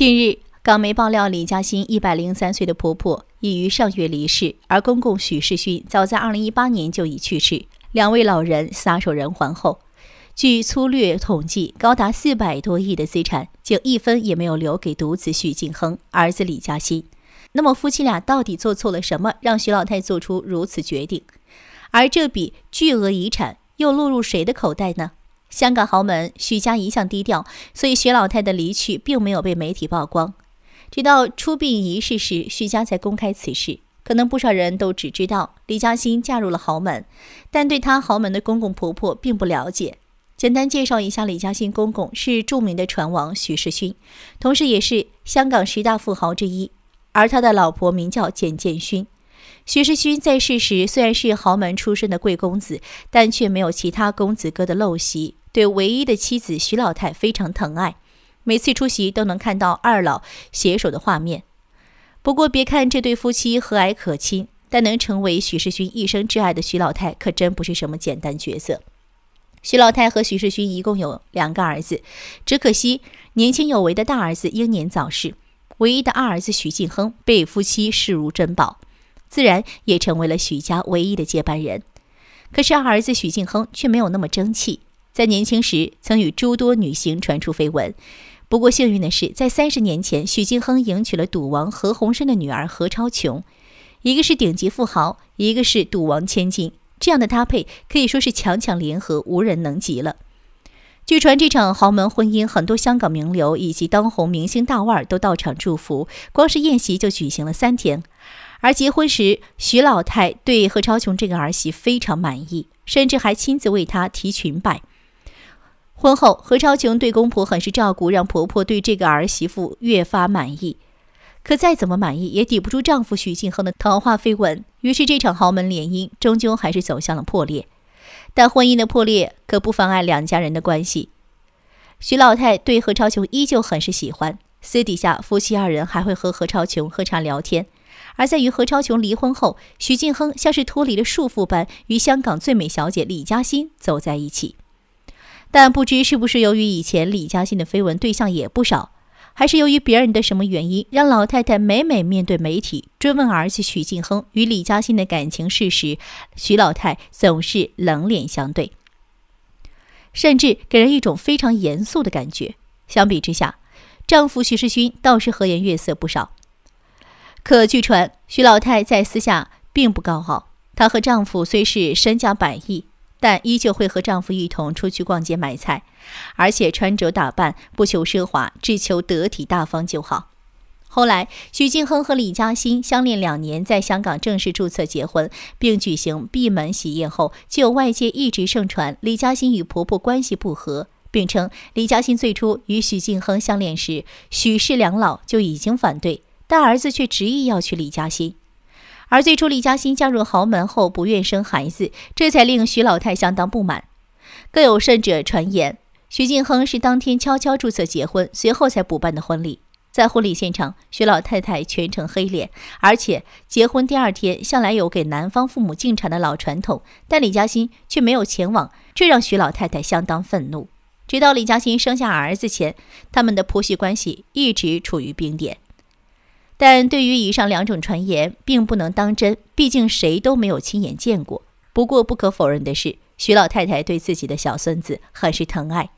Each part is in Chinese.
近日，港媒爆料，李嘉欣一百零三岁的婆婆已于上月离世，而公公许世勋早在二零一八年就已去世。两位老人撒手人寰后，据粗略统计，高达四百多亿的资产竟一分也没有留给独子许晋亨、儿子李嘉欣。那么，夫妻俩到底做错了什么，让徐老太做出如此决定？而这笔巨额遗产又落入谁的口袋呢？香港豪门许家一向低调，所以许老太的离去并没有被媒体曝光，直到出殡仪式时，许家才公开此事。可能不少人都只知道李嘉欣嫁入了豪门，但对她豪门的公公婆婆并不了解。简单介绍一下，李嘉欣公公是著名的船王许世勋，同时也是香港十大富豪之一。而他的老婆名叫简建勋。许世勋在世时虽然是豪门出身的贵公子，但却没有其他公子哥的陋习。对唯一的妻子徐老太非常疼爱，每次出席都能看到二老携手的画面。不过，别看这对夫妻和蔼可亲，但能成为许世勋一生挚爱的徐老太，可真不是什么简单角色。徐老太和许世勋一共有两个儿子，只可惜年轻有为的大儿子英年早逝，唯一的二儿子许敬亨被夫妻视如珍宝，自然也成为了许家唯一的接班人。可是，二儿子许敬亨却没有那么争气。在年轻时曾与诸多女星传出绯闻，不过幸运的是，在三十年前，许晋亨迎娶了赌王何鸿燊的女儿何超琼，一个是顶级富豪，一个是赌王千金，这样的搭配可以说是强强联合，无人能及了。据传这场豪门婚姻，很多香港名流以及当红明星大腕都到场祝福，光是宴席就举行了三天。而结婚时，许老太对何超琼这个儿媳非常满意，甚至还亲自为她提裙摆。婚后，何超琼对公婆很是照顾，让婆婆对这个儿媳妇越发满意。可再怎么满意，也抵不住丈夫许晋亨的桃花绯闻。于是，这场豪门联姻终究还是走向了破裂。但婚姻的破裂，可不妨碍两家人的关系。徐老太对何超琼依旧很是喜欢，私底下夫妻二人还会和何超琼喝茶聊天。而在与何超琼离婚后，徐晋亨像是脱离了束缚般，与香港最美小姐李嘉欣走在一起。但不知是不是由于以前李嘉欣的绯闻对象也不少，还是由于别人的什么原因，让老太太每每面对媒体追问儿子许晋亨与李嘉欣的感情事实，许老太总是冷脸相对，甚至给人一种非常严肃的感觉。相比之下，丈夫许世勋倒是和颜悦色不少。可据传，许老太在私下并不高傲，她和丈夫虽是身家百亿。但依旧会和丈夫一同出去逛街买菜，而且穿着打扮不求奢华，只求得体大方就好。后来，许晋亨和李嘉欣相恋两年，在香港正式注册结婚，并举行闭门喜宴后，就外界一直盛传李嘉欣与婆婆关系不和，并称李嘉欣最初与许晋亨相恋时，许氏两老就已经反对，但儿子却执意要娶李嘉欣。而最初，李嘉欣嫁入豪门后不愿生孩子，这才令徐老太相当不满。更有甚者，传言徐静亨是当天悄悄注册结婚，随后才补办的婚礼。在婚礼现场，徐老太太全程黑脸，而且结婚第二天，向来有给男方父母敬茶的老传统，但李嘉欣却没有前往，这让徐老太太相当愤怒。直到李嘉欣生下儿子前，他们的婆媳关系一直处于冰点。但对于以上两种传言，并不能当真，毕竟谁都没有亲眼见过。不过不可否认的是，徐老太太对自己的小孙子很是疼爱，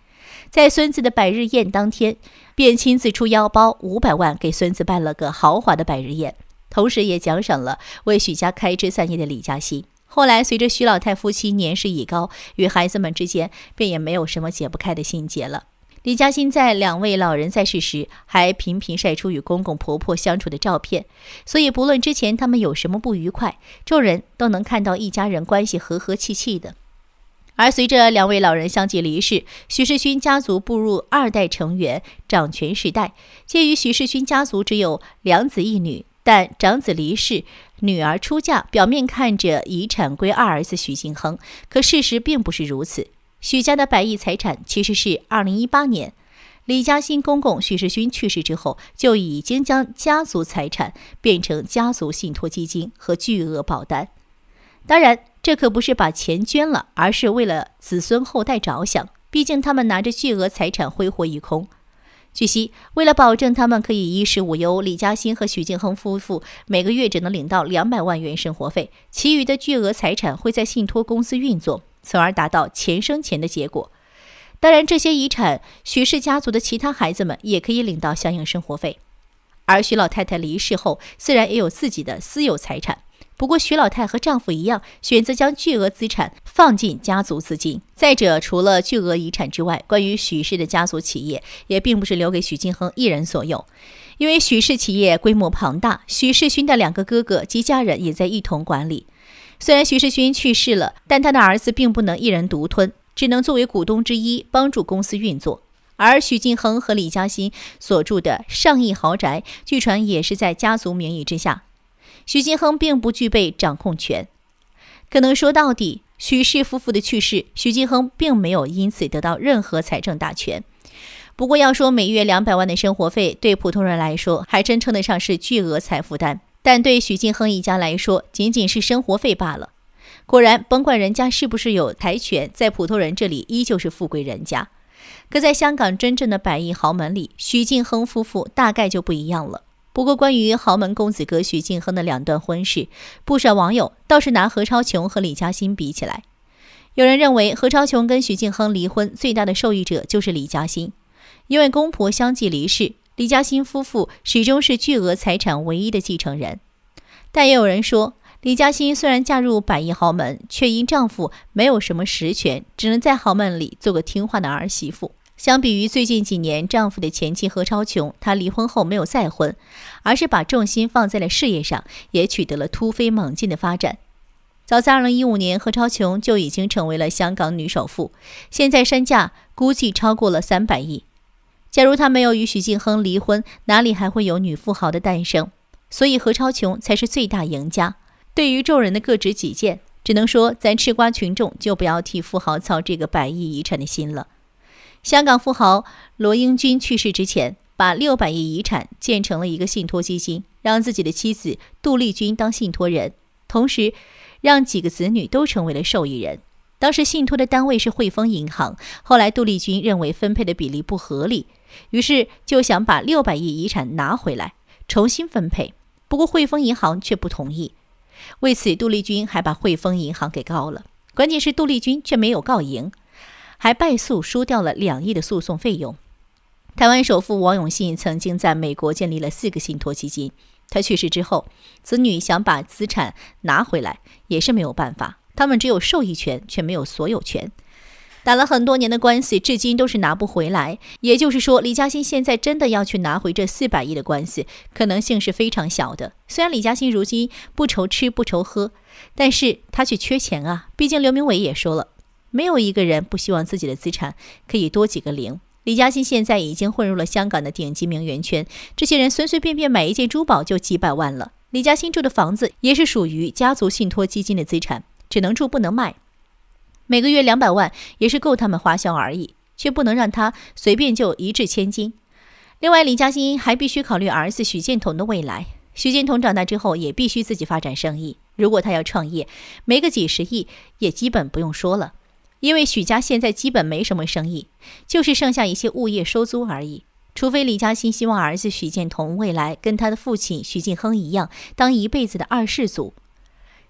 在孙子的百日宴当天，便亲自出腰包五百万给孙子办了个豪华的百日宴，同时也奖赏了为许家开枝散叶的李嘉欣。后来随着徐老太夫妻年事已高，与孩子们之间便也没有什么解不开的心结了。李嘉欣在两位老人在世时，还频频晒出与公公婆婆相处的照片，所以不论之前他们有什么不愉快，众人都能看到一家人关系和和气气的。而随着两位老人相继离世，许世勋家族步入二代成员掌权时代。鉴于许世勋家族只有两子一女，但长子离世，女儿出嫁，表面看着遗产归二儿子许晋亨，可事实并不是如此。许家的百亿财产其实是二零一八年，李嘉欣公公许世勋去世之后，就已经将家族财产变成家族信托基金和巨额保单。当然，这可不是把钱捐了，而是为了子孙后代着想。毕竟他们拿着巨额财产挥霍一空。据悉，为了保证他们可以衣食无忧，李嘉欣和许晋亨夫妇每个月只能领到两百万元生活费，其余的巨额财产会在信托公司运作。从而达到钱生钱的结果。当然，这些遗产，许氏家族的其他孩子们也可以领到相应生活费。而许老太太离世后，自然也有自己的私有财产。不过，许老太和丈夫一样，选择将巨额资产放进家族资金。再者，除了巨额遗产之外，关于许氏的家族企业，也并不是留给许金亨一人所有。因为许氏企业规模庞大，许世勋的两个哥哥及家人也在一同管理。虽然徐世勋去世了，但他的儿子并不能一人独吞，只能作为股东之一帮助公司运作。而许晋亨和李嘉欣所住的上亿豪宅，据传也是在家族名义之下。许晋亨并不具备掌控权，可能说到底，许氏夫妇的去世，许晋亨并没有因此得到任何财政大权。不过，要说每月两百万的生活费，对普通人来说，还真称得上是巨额财富单。但对许晋亨一家来说，仅仅是生活费罢了。果然，甭管人家是不是有财权，在普通人这里依旧是富贵人家。可在香港真正的百亿豪门里，许晋亨夫妇大概就不一样了。不过，关于豪门公子哥许晋亨的两段婚事，不少网友倒是拿何超琼和李嘉欣比起来。有人认为，何超琼跟许晋亨离婚最大的受益者就是李嘉欣，因为公婆相继离世。李嘉欣夫妇始终是巨额财产唯一的继承人，但也有人说，李嘉欣虽然嫁入百亿豪门，却因丈夫没有什么实权，只能在豪门里做个听话的儿媳妇。相比于最近几年丈夫的前妻何超琼，她离婚后没有再婚，而是把重心放在了事业上，也取得了突飞猛进的发展。早在2015年，何超琼就已经成为了香港女首富，现在身价估计超过了三百亿。假如他没有与许晋亨离婚，哪里还会有女富豪的诞生？所以何超琼才是最大赢家。对于众人的各执己见，只能说咱吃瓜群众就不要替富豪操这个百亿遗产的心了。香港富豪罗英君去世之前，把六百亿遗产建成了一个信托基金，让自己的妻子杜丽君当信托人，同时让几个子女都成为了受益人。当时信托的单位是汇丰银行，后来杜丽君认为分配的比例不合理。于是就想把六百亿遗产拿回来，重新分配。不过汇丰银行却不同意，为此杜丽君还把汇丰银行给告了。关键是杜丽君却没有告赢，还败诉输掉了两亿的诉讼费用。台湾首富王永信曾经在美国建立了四个信托基金，他去世之后，子女想把资产拿回来也是没有办法，他们只有受益权，却没有所有权。打了很多年的官司，至今都是拿不回来。也就是说，李嘉欣现在真的要去拿回这四百亿的官司，可能性是非常小的。虽然李嘉欣如今不愁吃不愁喝，但是他却缺钱啊！毕竟刘明伟也说了，没有一个人不希望自己的资产可以多几个零。李嘉欣现在已经混入了香港的顶级名媛圈，这些人随随便便买一件珠宝就几百万了。李嘉欣住的房子也是属于家族信托基金的资产，只能住不能卖。每个月两百万也是够他们花销而已，却不能让他随便就一掷千金。另外，李嘉欣还必须考虑儿子许建彤的未来。许建彤长大之后也必须自己发展生意。如果他要创业，没个几十亿也基本不用说了，因为许家现在基本没什么生意，就是剩下一些物业收租而已。除非李嘉欣希望儿子许建彤未来跟他的父亲许晋亨一样，当一辈子的二世祖，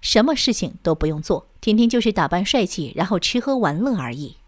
什么事情都不用做。婷婷就是打扮帅气，然后吃喝玩乐而已。